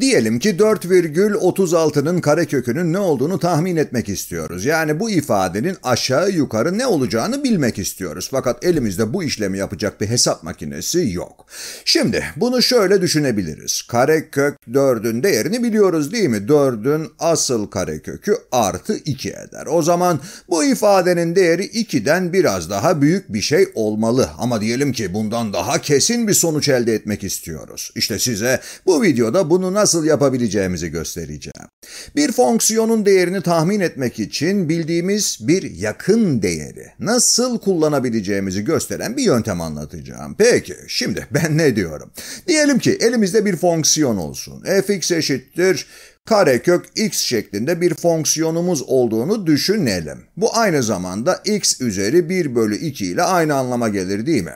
Diyelim ki 4,36'nın karekökünün ne olduğunu tahmin etmek istiyoruz. Yani bu ifadenin aşağı yukarı ne olacağını bilmek istiyoruz. Fakat elimizde bu işlemi yapacak bir hesap makinesi yok. Şimdi bunu şöyle düşünebiliriz. Karekök 4'ün değerini biliyoruz değil mi? 4'ün asıl karekökü artı 2 eder. O zaman bu ifadenin değeri 2'den biraz daha büyük bir şey olmalı. Ama diyelim ki bundan daha kesin bir sonuç elde etmek istiyoruz. İşte size bu videoda bunu nasıl nasıl yapabileceğimizi göstereceğim. Bir fonksiyonun değerini tahmin etmek için bildiğimiz bir yakın değeri nasıl kullanabileceğimizi gösteren bir yöntem anlatacağım. Peki şimdi ben ne diyorum? Diyelim ki elimizde bir fonksiyon olsun. fx eşittir karekök x şeklinde bir fonksiyonumuz olduğunu düşünelim. Bu aynı zamanda x üzeri 1 bölü 2 ile aynı anlama gelir değil mi?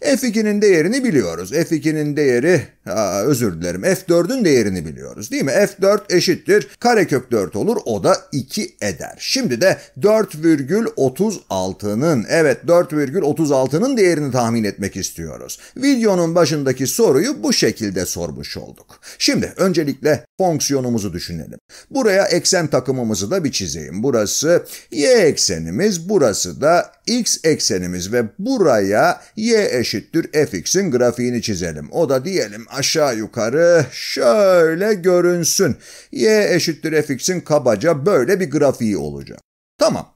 F2'nin değerini biliyoruz. F2'nin değeri, aa, özür dilerim F4'ün değerini biliyoruz değil mi? F4 eşittir karekök 4 olur o da 2 eder. Şimdi de 4,36'nın evet 4,36'nın değerini tahmin etmek istiyoruz. Videonun başındaki soruyu bu şekilde sormuş olduk. Şimdi öncelikle fonksiyonumuzu düşünelim. Buraya eksen takımımızı da bir çizeyim. Burası y eksenimiz, burası da x eksenimiz ve buraya y y eşittir fx'in grafiğini çizelim. O da diyelim aşağı yukarı şöyle görünsün. y eşittir fx'in kabaca böyle bir grafiği olacak. Tamam.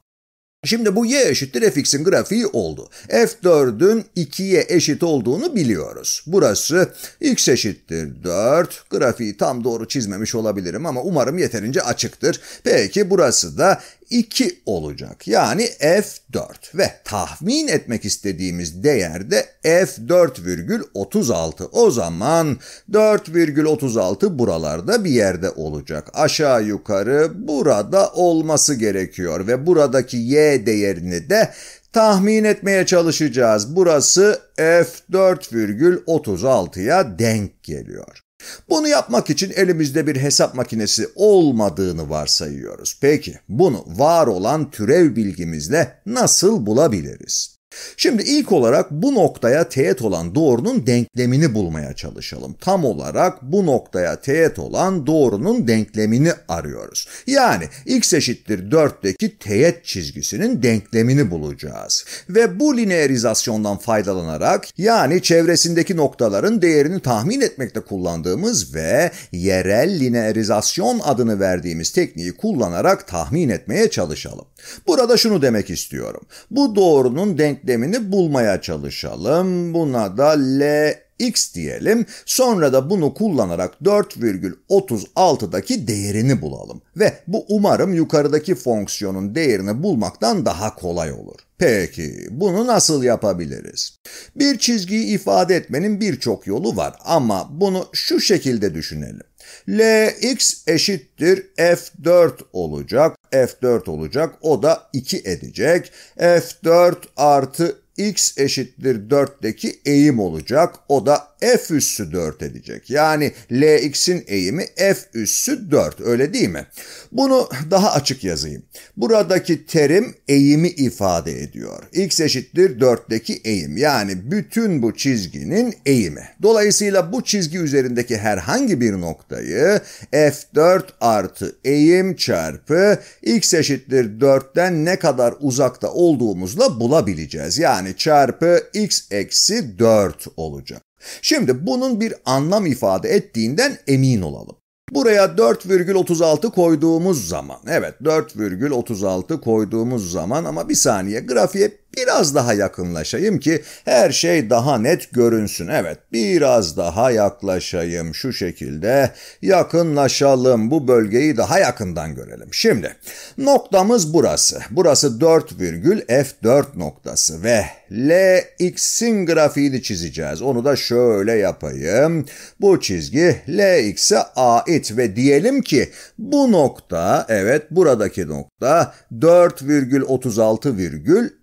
Şimdi bu y eşittir fx'in grafiği oldu. f4'ün 2'ye eşit olduğunu biliyoruz. Burası x eşittir 4. Grafiği tam doğru çizmemiş olabilirim ama umarım yeterince açıktır. Peki burası da 2 olacak. Yani F4 ve tahmin etmek istediğimiz değer de F4,36. O zaman 4,36 buralarda bir yerde olacak. Aşağı yukarı burada olması gerekiyor ve buradaki Y değerini de tahmin etmeye çalışacağız. Burası F4,36'ya denk geliyor. Bunu yapmak için elimizde bir hesap makinesi olmadığını varsayıyoruz. Peki bunu var olan türev bilgimizle nasıl bulabiliriz? Şimdi ilk olarak bu noktaya teğet olan doğrunun denklemini bulmaya çalışalım. Tam olarak bu noktaya teğet olan doğrunun denklemini arıyoruz. Yani x eşittir 4'teki teğet çizgisinin denklemini bulacağız. Ve bu lineerizasyondan faydalanarak yani çevresindeki noktaların değerini tahmin etmekte kullandığımız ve yerel lineerizasyon adını verdiğimiz tekniği kullanarak tahmin etmeye çalışalım. Burada şunu demek istiyorum. Bu doğrunun denklemi denklemini bulmaya çalışalım. Buna da L x diyelim. Sonra da bunu kullanarak 4,36'daki değerini bulalım. Ve bu umarım yukarıdaki fonksiyonun değerini bulmaktan daha kolay olur. Peki bunu nasıl yapabiliriz? Bir çizgiyi ifade etmenin birçok yolu var ama bunu şu şekilde düşünelim. L x eşittir f4 olacak. F4 olacak. O da 2 edecek. F4 artı x eşittir 4'teki eğim olacak. O da f üssü 4 edecek. Yani lx'in eğimi f üssü 4 öyle değil mi? Bunu daha açık yazayım. Buradaki terim eğimi ifade ediyor. x eşittir 4'teki eğim yani bütün bu çizginin eğimi. Dolayısıyla bu çizgi üzerindeki herhangi bir noktayı f4 artı eğim çarpı x eşittir 4'ten ne kadar uzakta olduğumuzla bulabileceğiz. Yani yani çarpı x eksi 4 olacak. Şimdi bunun bir anlam ifade ettiğinden emin olalım. Buraya 4,36 koyduğumuz zaman, evet 4,36 koyduğumuz zaman ama bir saniye grafiğe Biraz daha yakınlaşayım ki her şey daha net görünsün. Evet, biraz daha yaklaşayım şu şekilde. Yakınlaşalım. Bu bölgeyi daha yakından görelim. Şimdi noktamız burası. Burası 4 virgül F4 noktası ve LX'in grafiğini çizeceğiz. Onu da şöyle yapayım. Bu çizgi LX'e ait ve diyelim ki bu nokta evet buradaki nokta 4,36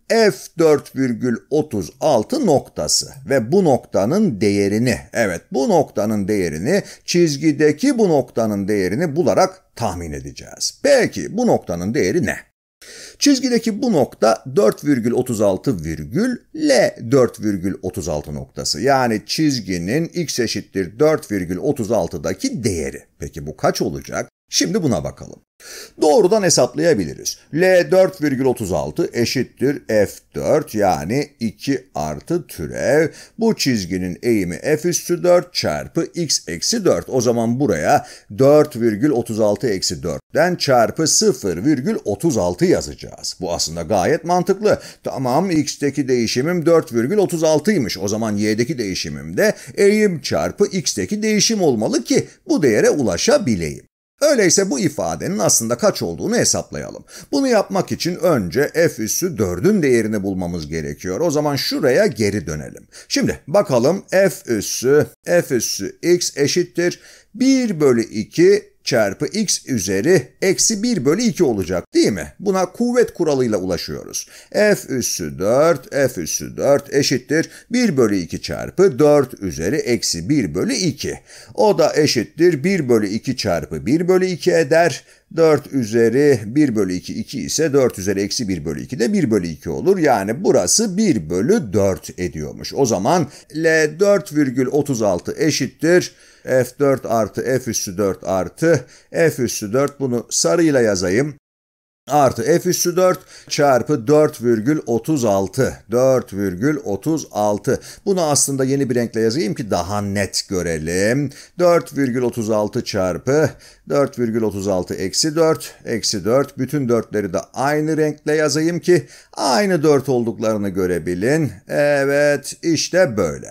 F4,36 noktası ve bu noktanın değerini, evet bu noktanın değerini, çizgideki bu noktanın değerini bularak tahmin edeceğiz. Peki bu noktanın değeri ne? Çizgideki bu nokta 4,36 L 4,36 noktası. Yani çizginin x eşittir 4,36'daki değeri. Peki bu kaç olacak? Şimdi buna bakalım. Doğrudan hesaplayabiliriz. L 4,36 eşittir F4 yani 2 artı türev. Bu çizginin eğimi F üstü 4 çarpı X eksi 4. O zaman buraya 4,36 eksi 4'ten çarpı 0,36 yazacağız. Bu aslında gayet mantıklı. Tamam X'teki değişimim 4,36'ymış. O zaman Y'deki değişimim de eğim çarpı X'teki değişim olmalı ki bu değere ulaşabileyim. Öyleyse bu ifadenin aslında kaç olduğunu hesaplayalım. Bunu yapmak için önce f üssü 4'ün değerini bulmamız gerekiyor. O zaman şuraya geri dönelim. Şimdi bakalım f üssü f üssü x eşittir 1 bölü 2 çarpı x üzeri eksi 1 bölü 2 olacak değil mi? Buna kuvvet kuralıyla ulaşıyoruz. f üssü 4, f üssü 4 eşittir 1 bölü 2 çarpı 4 üzeri eksi 1 bölü 2. O da eşittir 1 bölü 2 çarpı 1 bölü 2 eder 4 üzeri 1 bölü 2 2 ise 4 üzeri eksi 1 bölü 2 de 1 bölü 2 olur. Yani burası 1 bölü 4 ediyormuş. O zaman L 4,36 eşittir. F4 artı F üssü 4 artı F üssü 4 bunu sarıyla yazayım artı f üssü 4 çarpı 4,36. 4,36. Bunu aslında yeni bir renkle yazayım ki daha net görelim. 4,36 çarpı 4,36 eksi 4 eksi 4. Bütün dörtleri de aynı renkle yazayım ki aynı 4 olduklarını görebilin. Evet işte böyle.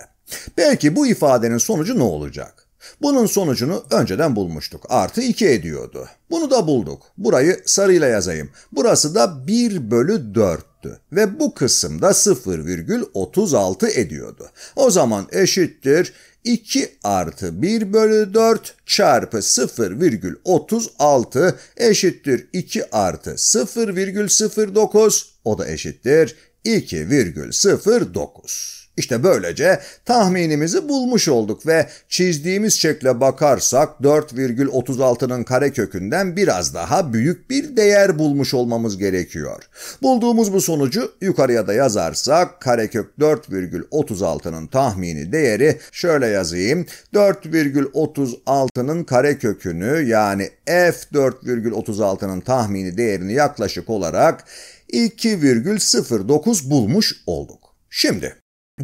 Belki bu ifadenin sonucu ne olacak? Bunun sonucunu önceden bulmuştuk. Artı 2 ediyordu. Bunu da bulduk. Burayı sarıyla yazayım. Burası da 1 bölü 4'tü. Ve bu kısımda 0,36 ediyordu. O zaman eşittir 2 artı 1 bölü 4 çarpı 0,36 eşittir 2 artı 0,09 o da eşittir 2,09. İşte böylece tahminimizi bulmuş olduk ve çizdiğimiz şekle bakarsak 4,36'nın karekökünden biraz daha büyük bir değer bulmuş olmamız gerekiyor. Bulduğumuz bu sonucu yukarıya da yazarsak karekök 4,36'nın tahmini değeri şöyle yazayım. 4,36'nın karekökünü yani f 4,36'nın tahmini değerini yaklaşık olarak 2,09 bulmuş olduk. Şimdi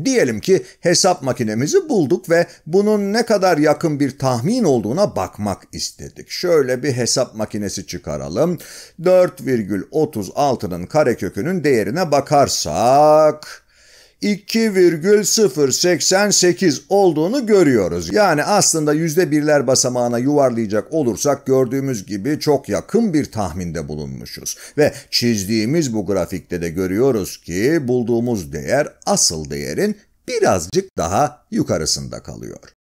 Diyelim ki hesap makinemizi bulduk ve bunun ne kadar yakın bir tahmin olduğuna bakmak istedik. Şöyle bir hesap makinesi çıkaralım. 4,36'nın karekökünün değerine bakarsak 2,088 olduğunu görüyoruz. Yani aslında yüzde birler basamağına yuvarlayacak olursak gördüğümüz gibi çok yakın bir tahminde bulunmuşuz. Ve çizdiğimiz bu grafikte de görüyoruz ki bulduğumuz değer asıl değerin birazcık daha yukarısında kalıyor.